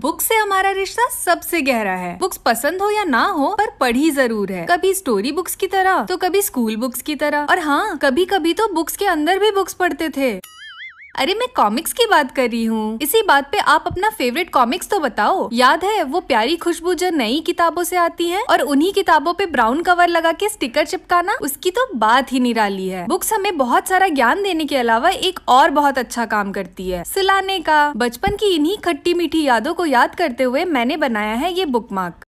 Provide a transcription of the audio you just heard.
book से हमारा रिश्ता सबसे गहरा है बुक्स पसंद हो या ना हो पर पढ़ी जरूर है कभी स्टोरी बुक्स की तरह तो कभी स्कूल बुक्स की तरह और हाँ कभी कभी तो बुक्स के अंदर भी बुक्स पढ़ते थे अरे मैं कॉमिक्स की बात कर रही हूँ इसी बात पे आप अपना फेवरेट कॉमिक्स तो बताओ याद है वो प्यारी खुशबू जो नई किताबों से आती है और उन्ही किताबों पे ब्राउन कवर लगा के स्टिकर चिपकाना उसकी तो बात ही निराली है बुक्स हमें बहुत सारा ज्ञान देने के अलावा एक और बहुत अच्छा काम करती है सिलाने का बचपन की इन्हीं खट्टी मीठी यादों को याद करते हुए मैंने बनाया है ये बुक